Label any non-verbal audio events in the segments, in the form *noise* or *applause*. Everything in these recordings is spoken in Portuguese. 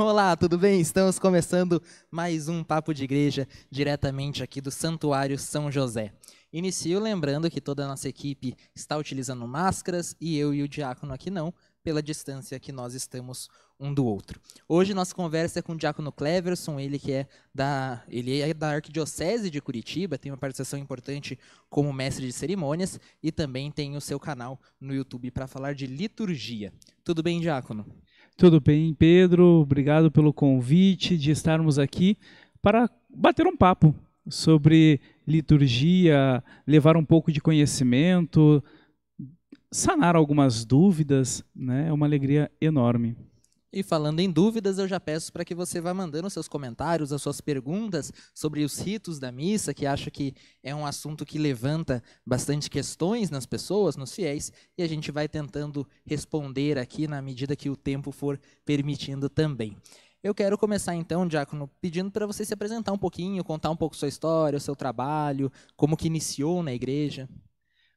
Olá, tudo bem? Estamos começando mais um Papo de Igreja, diretamente aqui do Santuário São José. Inicio lembrando que toda a nossa equipe está utilizando máscaras e eu e o diácono aqui não, pela distância que nós estamos um do outro. Hoje nossa conversa é com o diácono Cleverson, ele que é da, ele é da Arquidiocese de Curitiba, tem uma participação importante como mestre de cerimônias e também tem o seu canal no YouTube para falar de liturgia. Tudo bem, diácono? Tudo bem, Pedro? Obrigado pelo convite de estarmos aqui para bater um papo sobre liturgia, levar um pouco de conhecimento, sanar algumas dúvidas. Né? É uma alegria enorme. E falando em dúvidas, eu já peço para que você vá mandando seus comentários, as suas perguntas sobre os ritos da missa, que acho que é um assunto que levanta bastante questões nas pessoas, nos fiéis, e a gente vai tentando responder aqui na medida que o tempo for permitindo também. Eu quero começar então, Diácono, pedindo para você se apresentar um pouquinho, contar um pouco sua história, o seu trabalho, como que iniciou na igreja.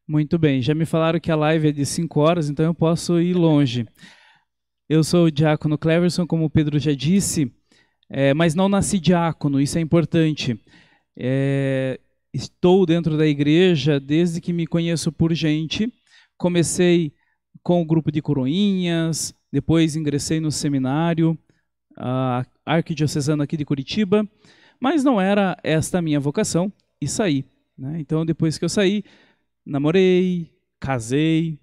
Muito bem, já me falaram que a live é de 5 horas, então eu posso ir longe. Eu sou o diácono Cleverson, como o Pedro já disse, é, mas não nasci diácono, isso é importante. É, estou dentro da igreja desde que me conheço por gente. Comecei com o grupo de coroinhas, depois ingressei no seminário, a arquidiocesano aqui de Curitiba, mas não era esta a minha vocação e saí. Né? Então, depois que eu saí, namorei, casei,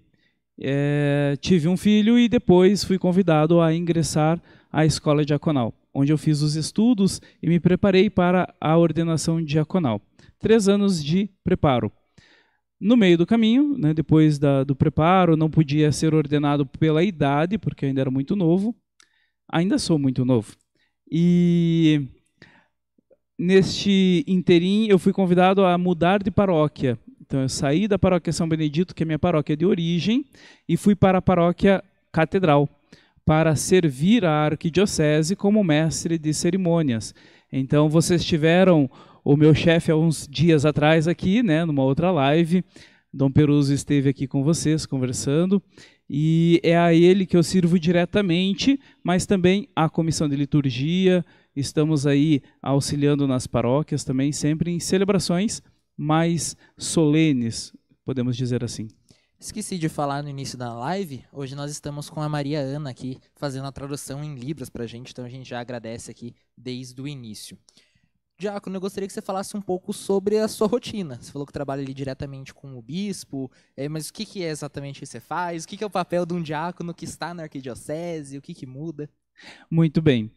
é, tive um filho e depois fui convidado a ingressar à escola diaconal, onde eu fiz os estudos e me preparei para a ordenação diaconal. Três anos de preparo. No meio do caminho, né, depois da, do preparo, não podia ser ordenado pela idade, porque ainda era muito novo. Ainda sou muito novo. E neste interim eu fui convidado a mudar de paróquia então eu saí da paróquia São Benedito, que é minha paróquia de origem, e fui para a paróquia Catedral para servir a arquidiocese como mestre de cerimônias. Então vocês tiveram o meu chefe há uns dias atrás aqui, né, numa outra live. Dom Peruso esteve aqui com vocês conversando e é a ele que eu sirvo diretamente, mas também à comissão de liturgia. Estamos aí auxiliando nas paróquias também, sempre em celebrações mais solenes, podemos dizer assim. Esqueci de falar no início da live, hoje nós estamos com a Maria Ana aqui fazendo a tradução em Libras para a gente, então a gente já agradece aqui desde o início. Diácono, eu gostaria que você falasse um pouco sobre a sua rotina. Você falou que trabalha ali diretamente com o bispo, é, mas o que, que, é exatamente que você faz? O que, que, é o papel de um diácono que está na arquidiocese? O que, que muda? Muito bem.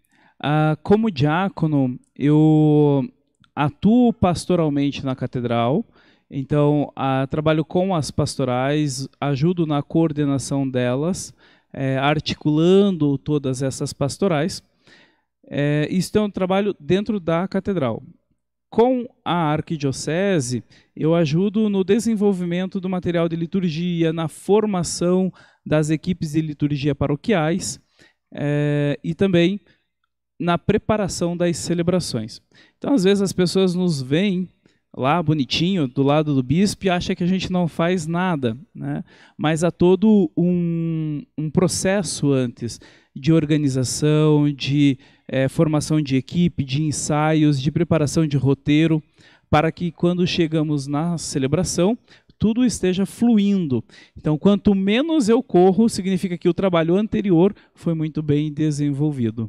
Uh, como diácono, eu Atuo pastoralmente na catedral, então a, trabalho com as pastorais, ajudo na coordenação delas, é, articulando todas essas pastorais. É, isso é um trabalho dentro da catedral. Com a arquidiocese, eu ajudo no desenvolvimento do material de liturgia, na formação das equipes de liturgia paroquiais é, e também na preparação das celebrações. Então, às vezes, as pessoas nos veem lá bonitinho do lado do bispo e acha que a gente não faz nada, né? Mas há todo um, um processo antes de organização, de é, formação de equipe, de ensaios, de preparação de roteiro, para que quando chegamos na celebração tudo esteja fluindo. Então, quanto menos eu corro, significa que o trabalho anterior foi muito bem desenvolvido.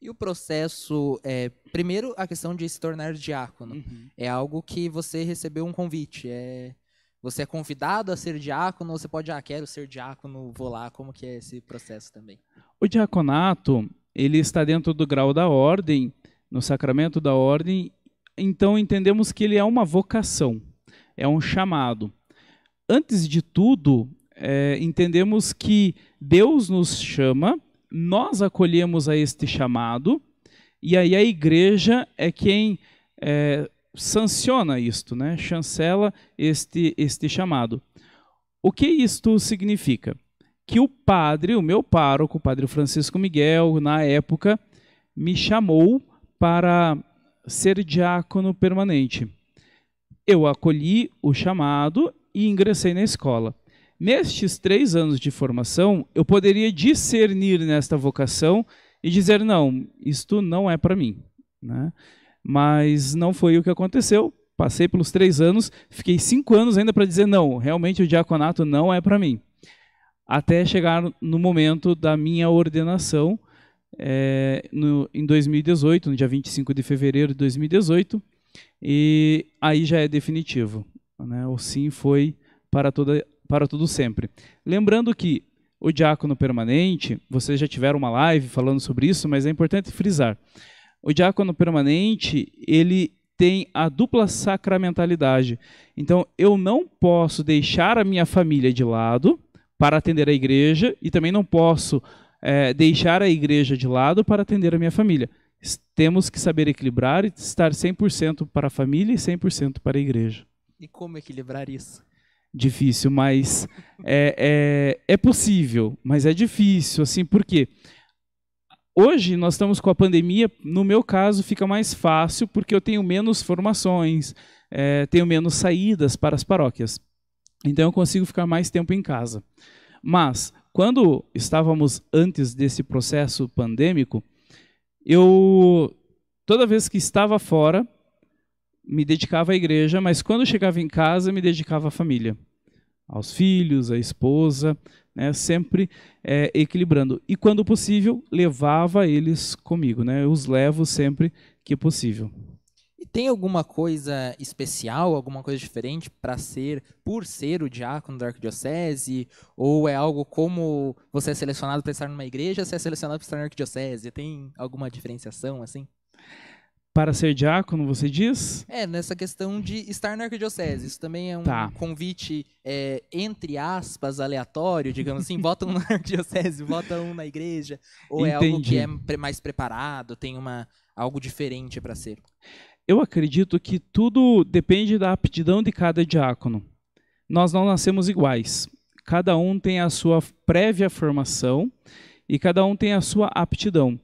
E o processo, é, primeiro, a questão de se tornar diácono. Uhum. É algo que você recebeu um convite. É, você é convidado a ser diácono, ou você pode, ah, quero ser diácono, vou lá. Como que é esse processo também? O diaconato, ele está dentro do grau da ordem, no sacramento da ordem. Então, entendemos que ele é uma vocação, é um chamado. Antes de tudo, é, entendemos que Deus nos chama nós acolhemos a este chamado, e aí a igreja é quem é, sanciona isto, né? chancela este, este chamado. O que isto significa? Que o padre, o meu pároco, o padre Francisco Miguel, na época, me chamou para ser diácono permanente. Eu acolhi o chamado e ingressei na escola. Nestes três anos de formação, eu poderia discernir nesta vocação e dizer: não, isto não é para mim. Né? Mas não foi o que aconteceu. Passei pelos três anos, fiquei cinco anos ainda para dizer: não, realmente o diaconato não é para mim. Até chegar no momento da minha ordenação, é, no, em 2018, no dia 25 de fevereiro de 2018, e aí já é definitivo. Né? O sim foi para toda para tudo sempre. Lembrando que o diácono permanente, vocês já tiveram uma live falando sobre isso, mas é importante frisar. O diácono permanente, ele tem a dupla sacramentalidade. Então, eu não posso deixar a minha família de lado para atender a igreja e também não posso é, deixar a igreja de lado para atender a minha família. Temos que saber equilibrar e estar 100% para a família e 100% para a igreja. E como equilibrar isso? difícil, mas é, é, é possível, mas é difícil, assim, porque hoje nós estamos com a pandemia, no meu caso fica mais fácil porque eu tenho menos formações, é, tenho menos saídas para as paróquias, então eu consigo ficar mais tempo em casa. Mas quando estávamos antes desse processo pandêmico, eu toda vez que estava fora me dedicava à igreja, mas quando chegava em casa me dedicava à família aos filhos, à esposa, né, sempre é, equilibrando. E quando possível, levava eles comigo, né? Eu os levo sempre que possível. E tem alguma coisa especial, alguma coisa diferente para ser, por ser o diácono da arquidiocese? Ou é algo como você é selecionado para estar numa igreja, você é selecionado para estar na arquidiocese? Tem alguma diferenciação assim? para ser diácono, você diz? É, nessa questão de estar na arquidiocese. Isso também é um tá. convite, é, entre aspas, aleatório, digamos assim. vota um na *laughs* arquidiocese, vota um na igreja. Ou Entendi. é algo que é mais preparado, tem uma, algo diferente para ser? Eu acredito que tudo depende da aptidão de cada diácono. Nós não nascemos iguais. Cada um tem a sua prévia formação e cada um tem a sua aptidão.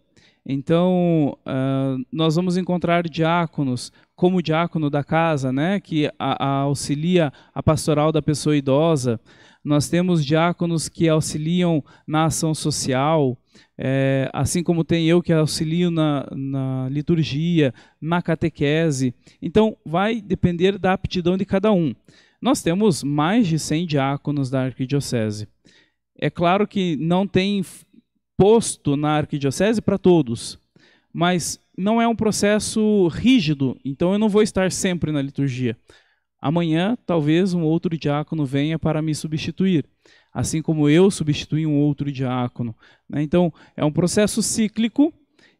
Então, uh, nós vamos encontrar diáconos, como o diácono da casa, né, que a, a auxilia a pastoral da pessoa idosa. Nós temos diáconos que auxiliam na ação social, é, assim como tem eu que auxilio na, na liturgia, na catequese. Então, vai depender da aptidão de cada um. Nós temos mais de 100 diáconos da arquidiocese. É claro que não tem posto na arquidiocese para todos, mas não é um processo rígido, então eu não vou estar sempre na liturgia. Amanhã, talvez um outro diácono venha para me substituir, assim como eu substituí um outro diácono. Né? Então, é um processo cíclico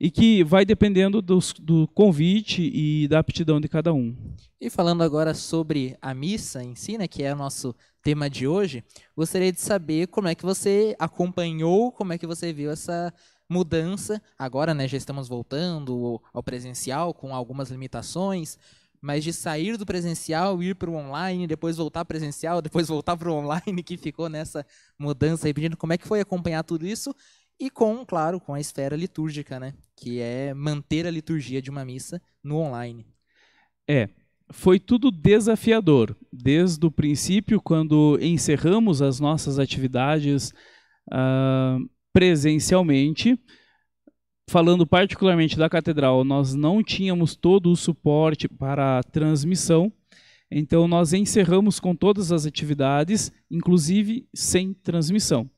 e que vai dependendo dos, do convite e da aptidão de cada um. E falando agora sobre a missa em si, né, que é o nosso tema de hoje, gostaria de saber como é que você acompanhou, como é que você viu essa mudança. Agora, né, já estamos voltando ao presencial com algumas limitações, mas de sair do presencial, ir para o online, depois voltar presencial, *laughs* depois voltar para o online, que ficou nessa mudança aí, pedindo como é que foi acompanhar tudo isso e com, claro, com a esfera litúrgica, né? Que é manter a liturgia de uma missa no online. É, foi tudo desafiador. Desde o princípio, quando encerramos as nossas atividades uh, presencialmente, falando particularmente da catedral, nós não tínhamos todo o suporte para a transmissão. Então, nós encerramos com todas as atividades, inclusive sem transmissão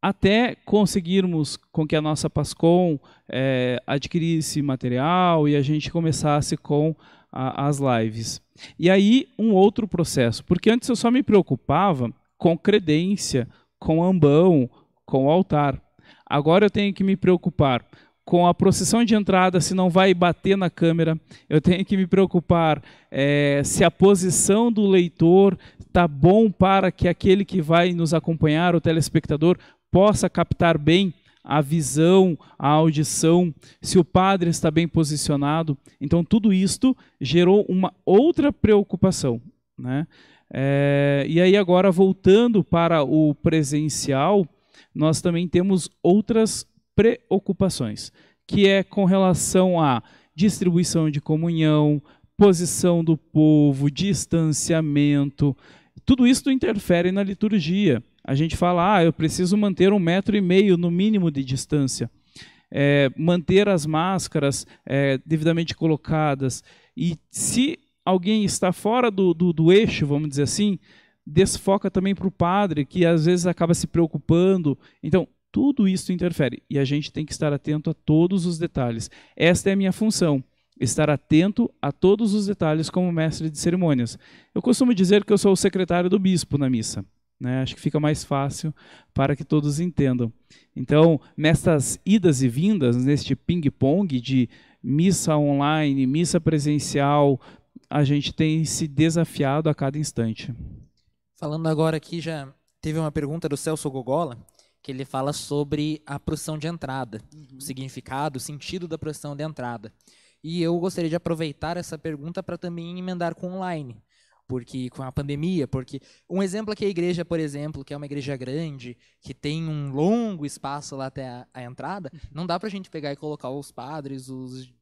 até conseguirmos com que a nossa Pascom é, adquirisse material e a gente começasse com a, as lives. E aí, um outro processo, porque antes eu só me preocupava com credência, com ambão, com altar. Agora eu tenho que me preocupar com a procissão de entrada, se não vai bater na câmera, eu tenho que me preocupar é, se a posição do leitor está bom para que aquele que vai nos acompanhar, o telespectador, possa captar bem a visão, a audição, se o padre está bem posicionado. Então, tudo isto gerou uma outra preocupação. Né? É, e aí, agora, voltando para o presencial, nós também temos outras preocupações, que é com relação à distribuição de comunhão, posição do povo, distanciamento. Tudo isso interfere na liturgia a gente fala, ah, eu preciso manter um metro e meio no mínimo de distância, é, manter as máscaras é, devidamente colocadas. E se alguém está fora do, do, do eixo, vamos dizer assim, desfoca também para o padre, que às vezes acaba se preocupando. Então, tudo isso interfere e a gente tem que estar atento a todos os detalhes. Esta é a minha função, estar atento a todos os detalhes como mestre de cerimônias. Eu costumo dizer que eu sou o secretário do bispo na missa. Né? Acho que fica mais fácil para que todos entendam. Então, nestas idas e vindas, neste ping-pong de missa online, missa presencial, a gente tem se desafiado a cada instante. Falando agora aqui, já teve uma pergunta do Celso Gogola, que ele fala sobre a procissão de entrada, uhum. o significado, o sentido da procissão de entrada. E eu gostaria de aproveitar essa pergunta para também emendar com online porque com a pandemia, porque um exemplo aqui é a igreja, por exemplo, que é uma igreja grande, que tem um longo espaço lá até a, a entrada, uhum. não dá para a gente pegar e colocar os padres, os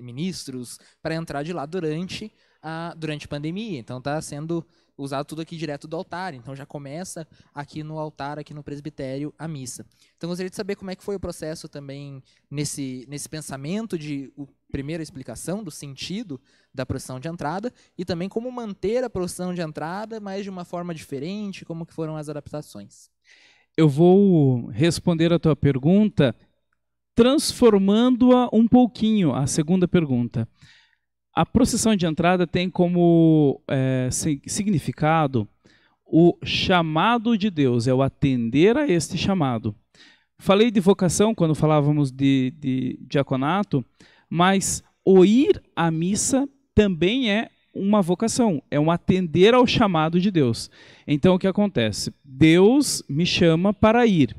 ministros para entrar de lá durante a durante a pandemia. Então está sendo usado tudo aqui direto do altar. Então já começa aqui no altar, aqui no presbitério, a missa. Então gostaria de saber como é que foi o processo também nesse, nesse pensamento de o, primeira explicação do sentido da procissão de entrada e também como manter a procissão de entrada, mas de uma forma diferente, como que foram as adaptações. Eu vou responder a tua pergunta transformando-a um pouquinho, a segunda pergunta. A procissão de entrada tem como é, significado o chamado de Deus, é o atender a este chamado. Falei de vocação quando falávamos de, de diaconato, mas o ir à missa também é uma vocação, é um atender ao chamado de Deus. Então o que acontece? Deus me chama para ir.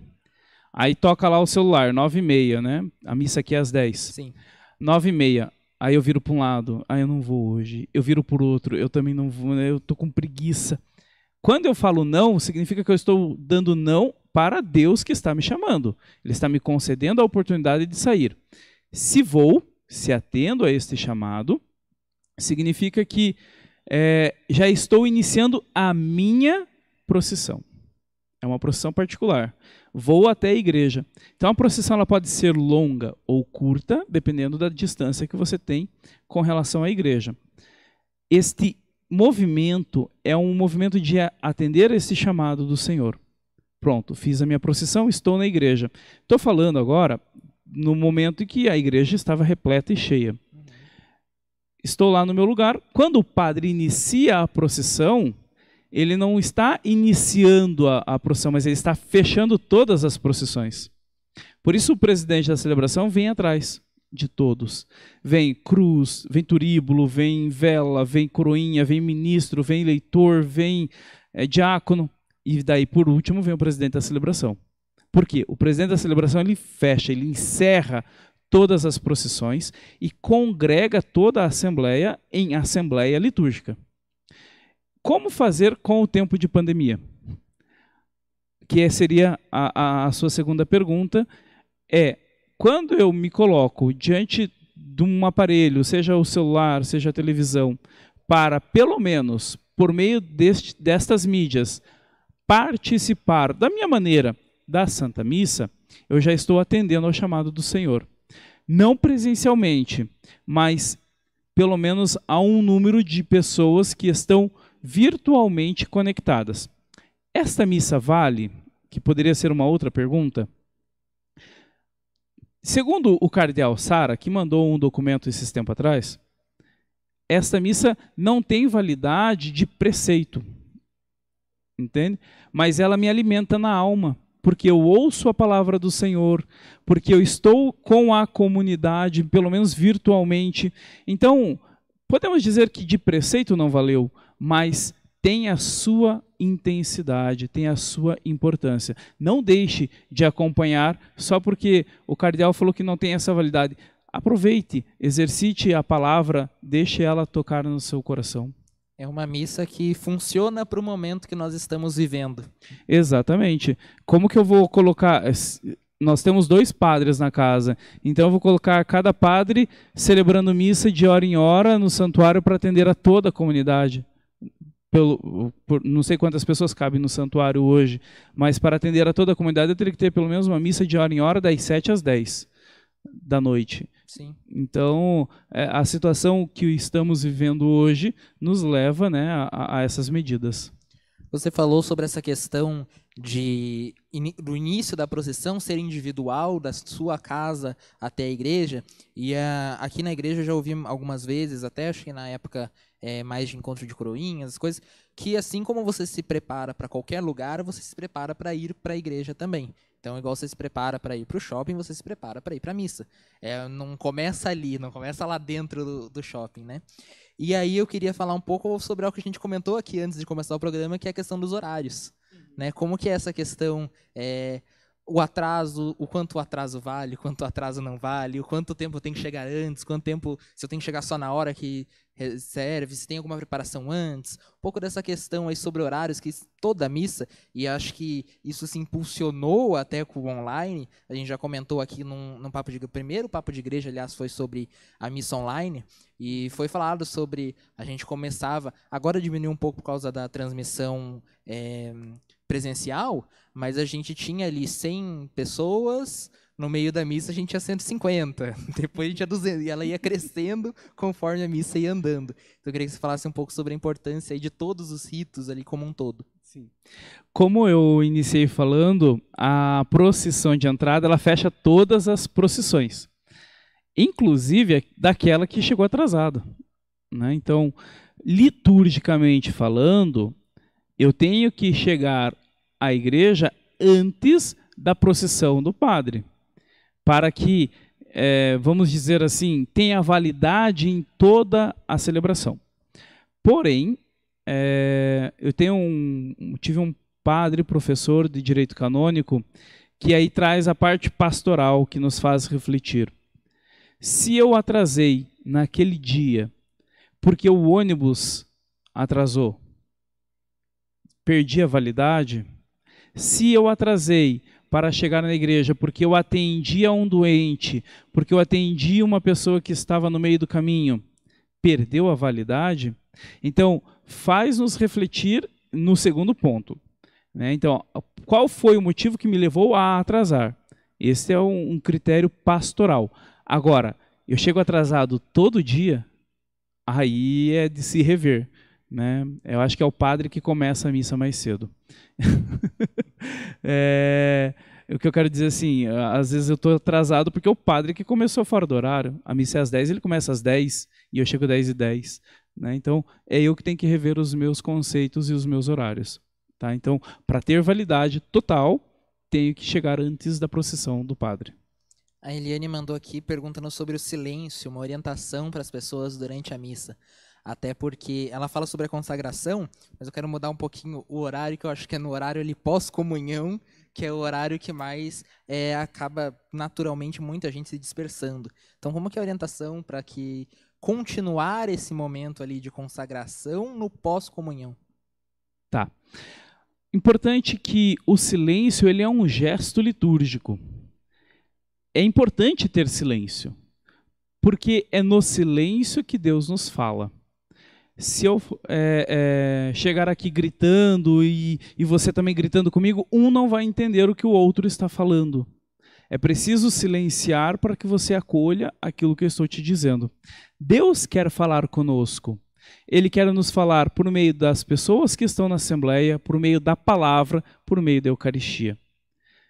Aí toca lá o celular, nove e meia, né? A missa aqui é às 10. Sim. Nove e meia. Aí eu viro para um lado, aí ah, eu não vou hoje. Eu viro por outro, eu também não vou, né? eu tô com preguiça. Quando eu falo não, significa que eu estou dando não para Deus que está me chamando. Ele está me concedendo a oportunidade de sair. Se vou, se atendo a este chamado, significa que é, já estou iniciando a minha procissão. É uma procissão particular vou até a igreja. Então a procissão ela pode ser longa ou curta, dependendo da distância que você tem com relação à igreja. Este movimento é um movimento de atender esse chamado do Senhor. Pronto, fiz a minha procissão, estou na igreja. Estou falando agora no momento em que a igreja estava repleta e cheia. Estou lá no meu lugar. Quando o padre inicia a procissão, ele não está iniciando a, a procissão, mas ele está fechando todas as procissões. Por isso o presidente da celebração vem atrás de todos. Vem cruz, vem turíbulo, vem vela, vem coroinha, vem ministro, vem leitor, vem é, diácono. E daí, por último, vem o presidente da celebração. Por quê? O presidente da celebração ele fecha, ele encerra todas as procissões e congrega toda a assembleia em assembleia litúrgica como fazer com o tempo de pandemia? Que seria a, a, a sua segunda pergunta. É quando eu me coloco diante de um aparelho, seja o celular, seja a televisão, para pelo menos por meio deste, destas mídias participar da minha maneira da Santa Missa, eu já estou atendendo ao chamado do Senhor. Não presencialmente, mas pelo menos a um número de pessoas que estão virtualmente conectadas. Esta missa vale? Que poderia ser uma outra pergunta. Segundo o cardeal Sara, que mandou um documento esses tempo atrás, esta missa não tem validade de preceito. Entende? Mas ela me alimenta na alma, porque eu ouço a palavra do Senhor, porque eu estou com a comunidade, pelo menos virtualmente. Então, podemos dizer que de preceito não valeu, mas tem a sua intensidade, tem a sua importância. Não deixe de acompanhar só porque o cardeal falou que não tem essa validade. Aproveite, exercite a palavra, deixe ela tocar no seu coração. É uma missa que funciona para o momento que nós estamos vivendo. Exatamente. Como que eu vou colocar? Eh, nós temos dois padres na casa, então eu vou colocar cada padre celebrando missa de hora em hora no santuário para atender a toda a comunidade pelo, por, não sei quantas pessoas cabem no santuário hoje, mas para atender a toda a comunidade eu teria que ter pelo menos uma missa de hora em hora, das 7 às 10 da noite. Sim. Então, é, a situação que estamos vivendo hoje nos leva né, a, a essas medidas. Você falou sobre essa questão de do início da procissão ser individual da sua casa até a igreja e uh, aqui na igreja eu já ouvi algumas vezes até acho que na época é, mais de encontro de coroinhas coisas que assim como você se prepara para qualquer lugar você se prepara para ir para a igreja também então, igual você se prepara para ir para o shopping, você se prepara para ir para a missa. É, não começa ali, não começa lá dentro do, do, shopping, né? E aí eu queria falar um pouco sobre algo que a gente comentou aqui antes de começar o programa, que é a questão dos horários né? Como que é essa questão é, o atraso, o quanto o atraso vale, o quanto o atraso não vale, o quanto tempo tem que chegar antes, quanto tempo se eu tenho que chegar só na hora que serve, se tem alguma preparação antes, um pouco dessa questão aí sobre horários que toda a missa e acho que isso se impulsionou até com o online. A gente já comentou aqui num, num papo de primeiro papo de igreja, aliás, foi sobre a missa online e foi falado sobre a gente começava agora diminuiu um pouco por causa da transmissão é, presencial, mas a gente tinha ali 100 pessoas, no meio da missa a gente tinha 150, *laughs* depois a gente tinha 200, e ela ia crescendo conforme a missa ia andando. Então eu queria que você falasse um pouco sobre a importância de todos os ritos ali como um todo. Sim. Como eu iniciei falando, a procissão de entrada ela fecha todas as procissões, inclusive daquela que chegou atrasada. Né? Então, liturgicamente falando, eu tenho que chegar a igreja antes da procissão do padre, para que, é, vamos dizer assim, tenha validade em toda a celebração. Porém, é, eu tenho um, tive um padre professor de direito canônico que aí traz a parte pastoral que nos faz refletir. Se eu atrasei naquele dia porque o ônibus atrasou, perdi a validade? Se eu atrasei para chegar na igreja porque eu atendi a um doente, porque eu atendi uma pessoa que estava no meio do caminho, perdeu a validade? Então, faz-nos refletir no segundo ponto. Né? Então, qual foi o motivo que me levou a atrasar? Esse é um, um critério pastoral. Agora, eu chego atrasado todo dia, aí é de se rever. Né? Eu acho que é o padre que começa a missa mais cedo. *laughs* é, o que eu quero dizer assim, às vezes eu estou atrasado porque é o padre que começou fora do horário. A missa é às 10, ele começa às 10 e eu chego às 10 e 10. Né? Então, é eu que tenho que rever os meus conceitos e os meus horários. Tá? Então, para ter validade total, tenho que chegar antes da procissão do padre. A Eliane mandou aqui perguntando sobre o silêncio, uma orientação para as pessoas durante a missa até porque ela fala sobre a consagração, mas eu quero mudar um pouquinho o horário, que eu acho que é no horário ali pós-comunhão, que é o horário que mais é, acaba naturalmente muita gente se dispersando. Então, como que é a orientação para que continuar esse momento ali de consagração no pós-comunhão? Tá. Importante que o silêncio ele é um gesto litúrgico. É importante ter silêncio, porque é no silêncio que Deus nos fala se eu é, é, chegar aqui gritando e, e você também gritando comigo, um não vai entender o que o outro está falando. É preciso silenciar para que você acolha aquilo que eu estou te dizendo. Deus quer falar conosco. Ele quer nos falar por meio das pessoas que estão na Assembleia, por meio da palavra, por meio da Eucaristia.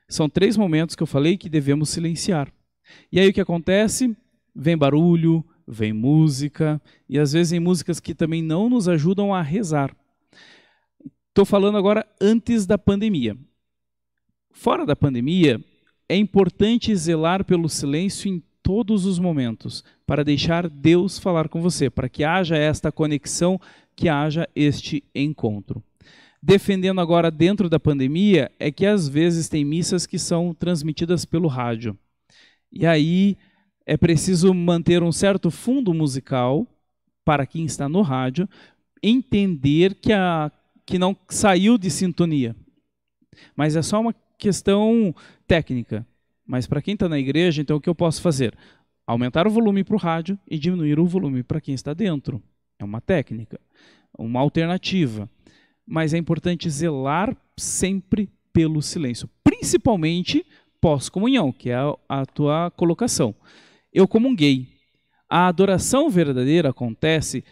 São três momentos que eu falei que devemos silenciar. E aí o que acontece? Vem barulho, vem música, e às vezes em músicas que também não nos ajudam a rezar. Estou falando agora antes da pandemia. Fora da pandemia, é importante zelar pelo silêncio em todos os momentos, para deixar Deus falar com você, para que haja esta conexão, que haja este encontro. Defendendo agora dentro da pandemia, é que às vezes tem missas que são transmitidas pelo rádio. E aí é preciso manter um certo fundo musical para quem está no rádio entender que, a, que não saiu de sintonia. Mas é só uma questão técnica. Mas para quem está na igreja, então o que eu posso fazer? Aumentar o volume para o rádio e diminuir o volume para quem está dentro. É uma técnica, uma alternativa. Mas é importante zelar sempre pelo silêncio, principalmente pós-comunhão, que é a, a tua colocação eu comunguei. A adoração verdadeira acontece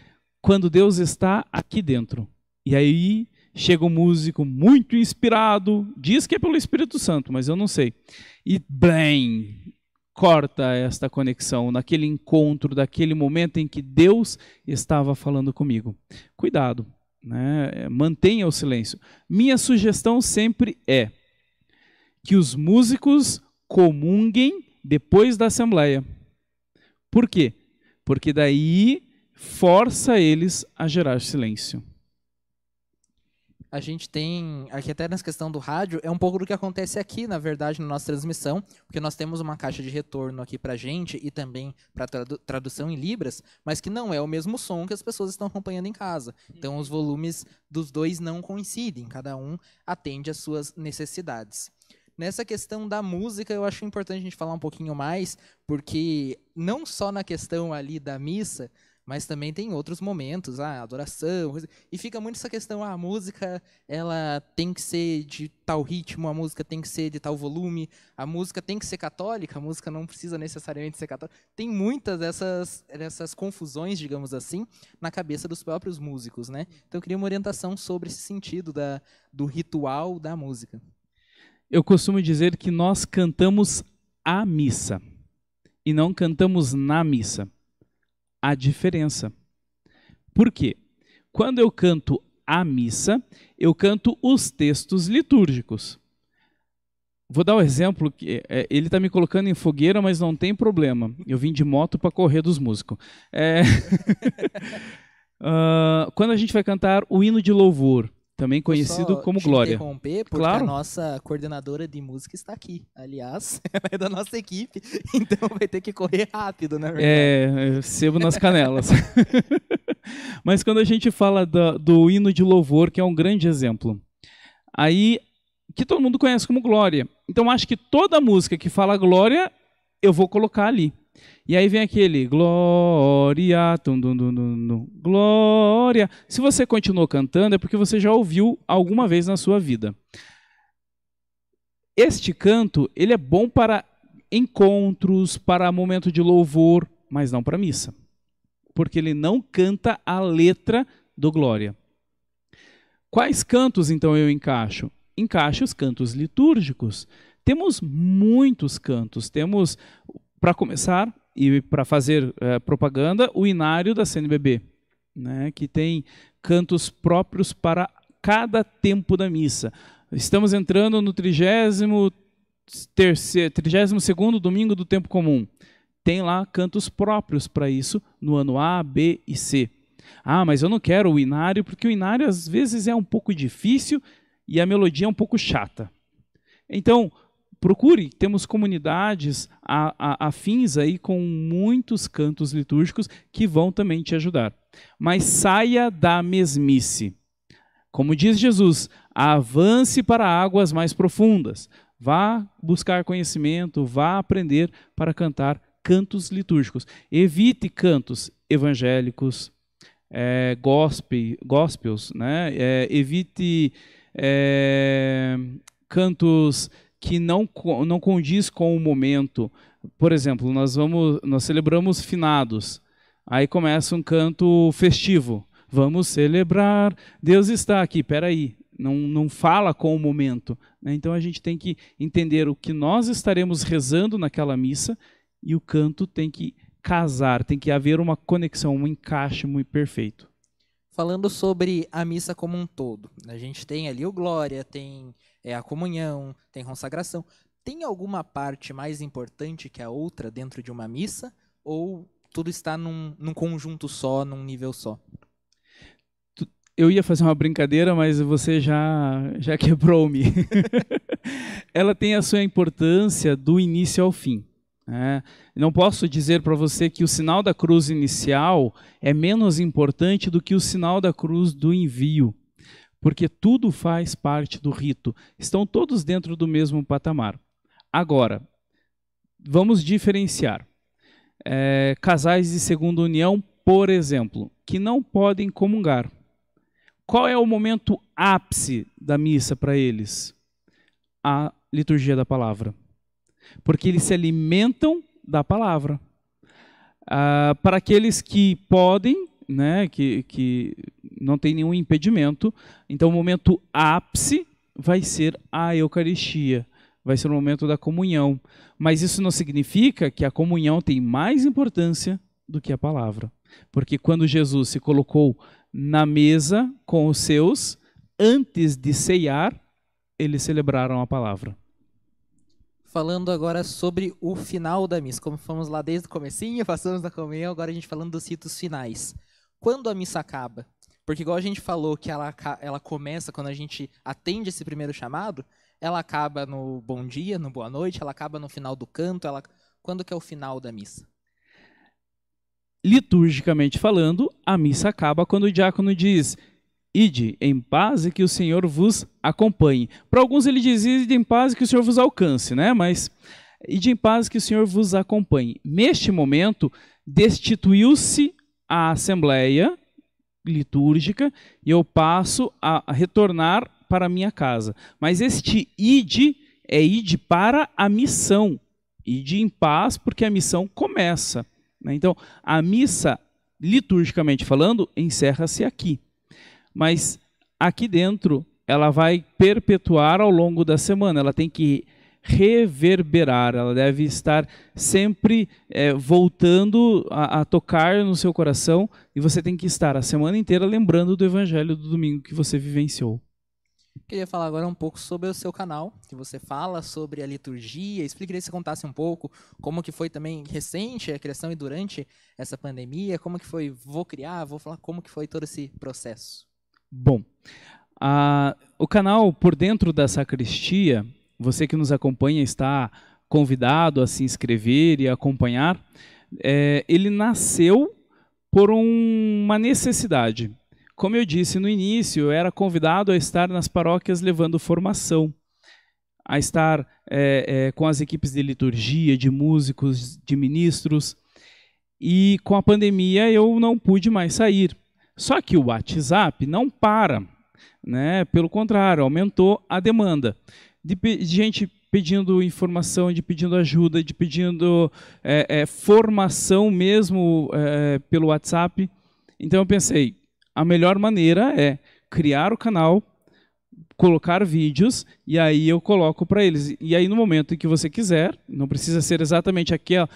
quando Deus está aqui dentro. E aí chega um músico muito inspirado, diz que é pelo Espírito Santo, mas eu não sei. E bem, corta esta conexão naquele encontro, daquele momento em que Deus estava falando comigo. Cuidado, né? É, mantenha o silêncio. Minha sugestão sempre é que os músicos comunguem depois da assembleia. Por quê? Porque daí força eles a gerar silêncio. A gente tem, aqui até nessa questão do rádio, é um pouco do que acontece aqui, na verdade, na nossa transmissão, porque nós temos uma caixa de retorno aqui para gente e também para tradu tradução em libras, mas que não é o mesmo som que as pessoas estão acompanhando em casa. Então, os volumes dos dois não coincidem, cada um atende às suas necessidades. Nessa questão da música, eu acho importante a gente falar um pouquinho mais, porque não só na questão ali da missa, mas também tem outros momentos, ah, adoração, e fica muito essa questão, ah, a música ela tem que ser de tal ritmo, a música tem que ser de tal volume, a música tem que ser católica, a música não precisa necessariamente ser católica. Tem muitas dessas, dessas confusões, digamos assim, na cabeça dos próprios músicos, né? Então eu queria uma orientação sobre esse sentido da, do ritual da música. Eu costumo dizer que nós cantamos a missa e não cantamos na missa. A diferença. Por quê? Quando eu canto a missa, eu canto os textos litúrgicos. Vou dar o um exemplo que é, ele está me colocando em fogueira, mas não tem problema. Eu vim de moto para correr dos músicos. É... uh, *laughs* quando a gente vai cantar o hino de louvor, também conhecido como Glória. interromper, porque claro. a nossa coordenadora de música está aqui. Aliás, *laughs* ela é da nossa equipe, *laughs* então vai ter que correr rápido, né verdade. É, sebo nas canelas. *laughs* Mas quando a gente fala do, do hino de louvor, que é um grande exemplo, aí que todo mundo conhece como Glória. Então acho que toda música que fala Glória, eu vou colocar ali. E aí vem aquele glória, tum, tum, tum, tum, glória. Se você continuou cantando, é porque você já ouviu alguma vez na sua vida. Este canto, ele é bom para encontros, para momento de louvor, mas não para missa. Porque ele não canta a letra do glória. Quais cantos então eu encaixo? Encaixo os cantos litúrgicos. Temos muitos cantos, temos para começar e para fazer eh, propaganda, o Inário da CNBB, né, que tem cantos próprios para cada tempo da missa. Estamos entrando no 32 segundo domingo do tempo comum. Tem lá cantos próprios para isso no ano A, B e C. Ah, mas eu não quero o inário, porque o inário às vezes é um pouco difícil e a melodia é um pouco chata. Então, procure, temos comunidades afins aí com muitos cantos litúrgicos que vão também te ajudar. Mas saia da mesmice. Como diz Jesus, avance para águas mais profundas. Vá buscar conhecimento, vá aprender para cantar cantos litúrgicos. Evite cantos evangélicos, é, gospel, gospels, né? É, evite é, cantos que não, não condiz com o momento. Por exemplo, nós vamos nós celebramos finados. Aí começa um canto festivo. Vamos celebrar, Deus está aqui. Peraí, não, não fala com o momento. Né? Então a gente tem que entender o que nós estaremos rezando naquela missa e o canto tem que casar, tem que haver uma conexão, um encaixe muito perfeito falando sobre a missa como um todo, a gente tem ali o Glória, tem é, a comunhão, tem consagração. Tem alguma parte mais importante que a outra dentro de uma missa? Ou tudo está num, num conjunto só, num nível só? Eu ia fazer uma brincadeira, mas você já, já *laughs* quebrou-me. *laughs* Ela tem a sua importância do início ao fim. É, não posso dizer para você que o sinal da cruz inicial é menos importante do que o sinal da cruz do envio, porque tudo faz parte do rito, estão todos dentro do mesmo patamar. Agora, vamos diferenciar. É, casais de segunda união, por exemplo, que não podem comungar. Qual é o momento ápice da missa para eles? A liturgia da palavra porque eles se alimentam da palavra. Ah, para aqueles que podem, né, que, que não tem nenhum impedimento, então o momento ápice vai ser a Eucaristia, vai ser o momento da comunhão. Mas isso não significa que a comunhão tem mais importância do que a palavra. Porque quando Jesus se colocou na mesa com os seus, antes de ceiar, eles celebraram a palavra falando agora sobre o final da missa. Como fomos lá desde o comecinho, passamos da comunhão, agora a gente falando dos ritos finais. Quando a missa acaba? Porque igual a gente falou que ela, ela começa quando a gente atende esse primeiro chamado, ela acaba no bom dia, no boa noite, ela acaba no final do canto, ela quando que é o final da missa? Liturgicamente falando, a missa acaba quando o diácono diz: Ide em paz e que o Senhor vos acompanhe. Para alguns ele diz, ide em paz e que o Senhor vos alcance, né? Mas ide em paz e que o Senhor vos acompanhe. Neste momento, destituiu-se a assembleia litúrgica e eu passo a retornar para minha casa. Mas este ide é ide para a missão. Ide em paz porque a missão começa. Né? Então, a missa, liturgicamente falando, encerra-se aqui mas aqui dentro ela vai perpetuar ao longo da semana, ela tem que reverberar, ela deve estar sempre é, voltando a, a, tocar no seu coração e você tem que estar a semana inteira lembrando do evangelho do domingo que você vivenciou. Queria falar agora um pouco sobre o seu canal, que você fala sobre a liturgia. Explique se contasse um pouco como que foi também recente a criação e durante essa pandemia, como que foi, vou criar, vou falar como que foi todo esse processo. Bom, a, o canal Por Dentro da Sacristia, você que nos acompanha está convidado a se inscrever e acompanhar. É, ele nasceu por um, uma necessidade. Como eu disse no início, eu era convidado a estar nas paróquias levando formação, a estar é, é, com as equipes de liturgia, de músicos, de ministros. E com a pandemia eu não pude mais sair. Só que o WhatsApp não para, né? pelo contrário, aumentou a demanda de, de gente pedindo informação, de pedindo ajuda, de pedindo é, é, formação mesmo é, pelo WhatsApp. Então eu pensei, a melhor maneira é criar o canal, colocar vídeos e aí eu coloco para eles. E aí no momento em que você quiser, não precisa ser exatamente aqui ó,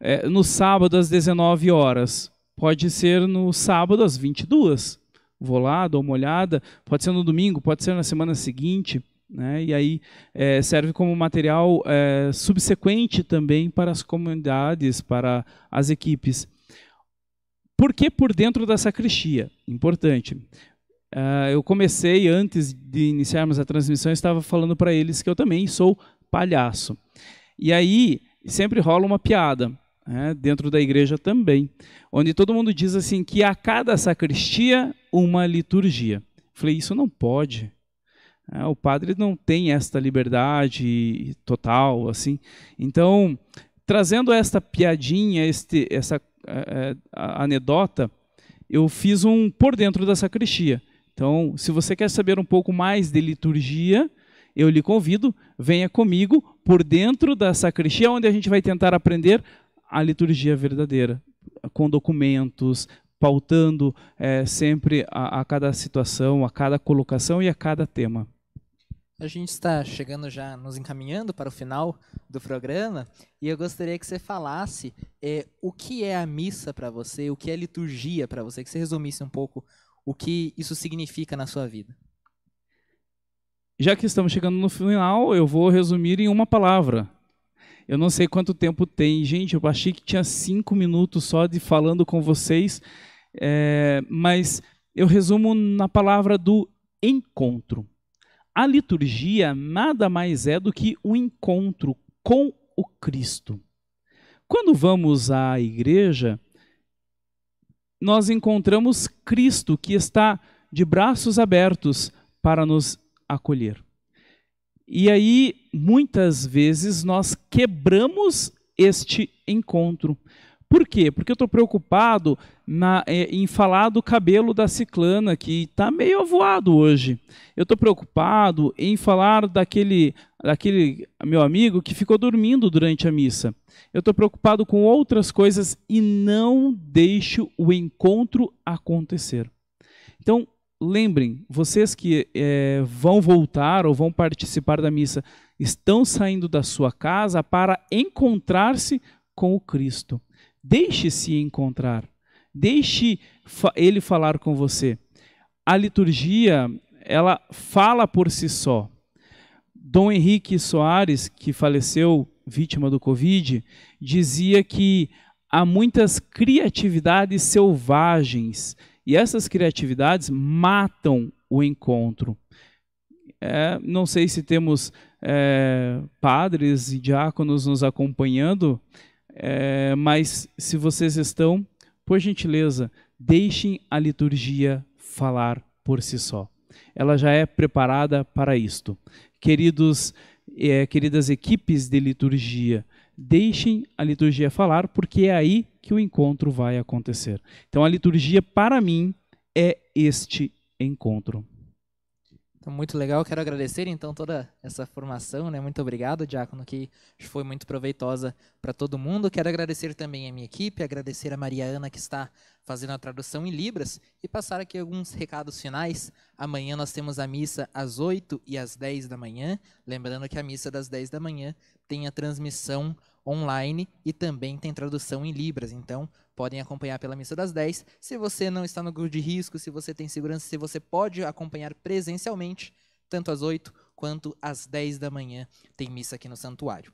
é, no sábado às 19 horas. Pode ser no sábado às 22. Vou lá, dou uma olhada. Pode ser no domingo, pode ser na semana seguinte. Né? E aí é, serve como material é, subsequente também para as comunidades, para as equipes. Por que por dentro da sacristia? Importante. Uh, eu comecei, antes de iniciarmos a transmissão, estava falando para eles que eu também sou palhaço. E aí sempre rola uma piada. Né, dentro da igreja também, onde todo mundo diz assim que a cada sacristia uma liturgia. Falei, isso não pode. É, o padre não tem esta liberdade total, assim. Então, trazendo esta piadinha, este, essa é, é anedota, eu fiz um por dentro da sacristia. Então, se você quer saber um pouco mais de liturgia, eu lhe convido, venha comigo por dentro da sacristia, onde a gente vai tentar aprender a liturgia verdadeira, com documentos, pautando é, sempre a, a cada situação, a cada colocação e a cada tema. A gente está chegando já, nos encaminhando para o final do programa e eu gostaria que você falasse é, o que é a missa para você, o que é liturgia para você, que você resumisse um pouco o que isso significa na sua vida. Já que estamos chegando no final, eu vou resumir em uma palavra: eu não sei quanto tempo tem, gente. Eu achei que tinha cinco minutos só de falando com vocês, é, mas eu resumo na palavra do encontro. A liturgia nada mais é do que o um encontro com o Cristo. Quando vamos à igreja, nós encontramos Cristo que está de braços abertos para nos acolher. E aí muitas vezes nós quebramos este encontro. Por quê? Porque eu estou preocupado na, eh, em falar do cabelo da ciclana, que está meio avoado hoje. Eu estou preocupado em falar daquele, daquele meu amigo que ficou dormindo durante a missa. Eu estou preocupado com outras coisas e não deixo o encontro acontecer. Então, lembrem, vocês que é, vão voltar ou vão participar da missa, estão saindo da sua casa para encontrar-se com o Cristo. Deixe-se encontrar. Deixe ele falar com você. A liturgia, ela fala por si só. Dom Henrique Soares, que faleceu vítima do Covid, dizia que há muitas criatividades selvagens e essas criatividades matam o encontro. É, não sei se temos é, padres e diáconos nos acompanhando, é, mas se vocês estão, por gentileza, deixem a liturgia falar por si só. Ela já é preparada para isto. Queridos, é, queridas equipes de liturgia, deixem a liturgia falar, porque é aí que o encontro vai acontecer. Então, a liturgia, para mim, é este encontro. Então, muito legal. Quero agradecer, então, toda essa formação. Né? Muito obrigado, Diácono, que foi muito proveitosa para todo mundo. Quero agradecer também a minha equipe, agradecer a Maria Ana, que está fazendo a tradução em Libras, e passar aqui alguns recados finais. Amanhã nós temos a missa às 8 e às 10 da manhã. Lembrando que a missa das 10 da manhã tem a transmissão online e também tem tradução em Libras. Então, podem acompanhar pela Missa das 10. Se você não está no grupo de risco, se você tem segurança, se você pode acompanhar presencialmente, tanto às 8 quanto às 10 da manhã, tem missa aqui no santuário.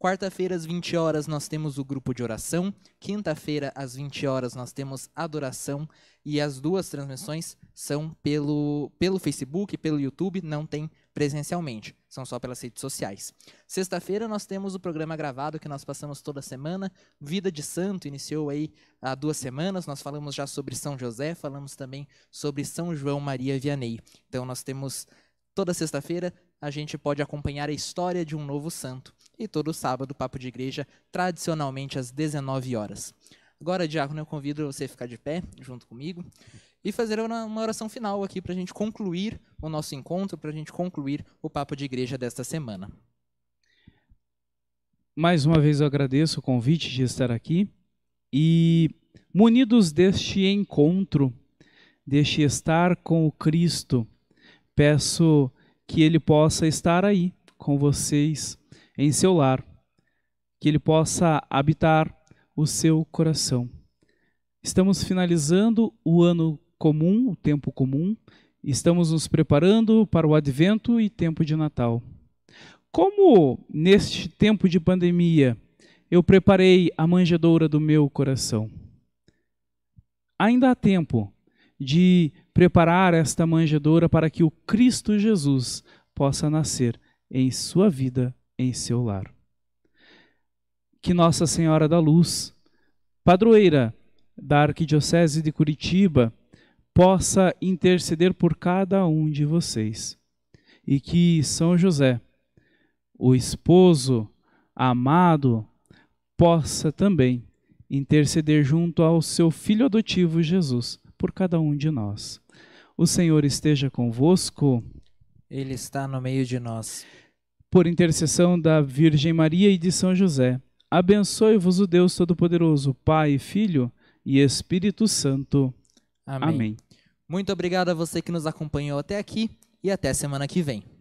Quarta-feira, às 20 horas, nós temos o grupo de oração. Quinta-feira, às 20 horas, nós temos adoração. E as duas transmissões são pelo, pelo Facebook, pelo YouTube, não tem presencialmente são só pelas redes sociais. Sexta-feira nós temos o programa gravado que nós passamos toda semana. Vida de Santo iniciou aí há duas semanas. Nós falamos já sobre São José, falamos também sobre São João Maria Vianney. Então nós temos toda sexta-feira a gente pode acompanhar a história de um novo santo. E todo sábado, Papo de Igreja, tradicionalmente às 19 horas. Agora, Diácono, eu convido você a ficar de pé junto comigo e fazer uma oração final aqui para a gente concluir o nosso encontro, para a gente concluir o Papo de Igreja desta semana. Mais uma vez eu agradeço o convite de estar aqui e, munidos deste encontro, deste estar com o Cristo, peço que Ele possa estar aí com vocês em seu lar, que Ele possa habitar o seu coração. Estamos finalizando o ano comum, o tempo comum. Estamos nos preparando para o advento e tempo de Natal. Como neste tempo de pandemia eu preparei a manjedoura do meu coração? Ainda há tempo de preparar esta manjedoura para que o Cristo Jesus possa nascer em sua vida, em seu lar. Que Nossa Senhora da Luz, padroeira da Arquidiocese de Curitiba, possa interceder por cada um de vocês. E que São José, o esposo amado, possa também interceder junto ao seu filho adotivo Jesus por cada um de nós. O Senhor esteja convosco. Ele está no meio de nós. Por intercessão da Virgem Maria e de São José, abençoe-vos o Deus Todo-Poderoso, Pai, Filho e Espírito Santo. Amém. Amém. Muito obrigado a você que nos acompanhou até aqui e até semana que vem.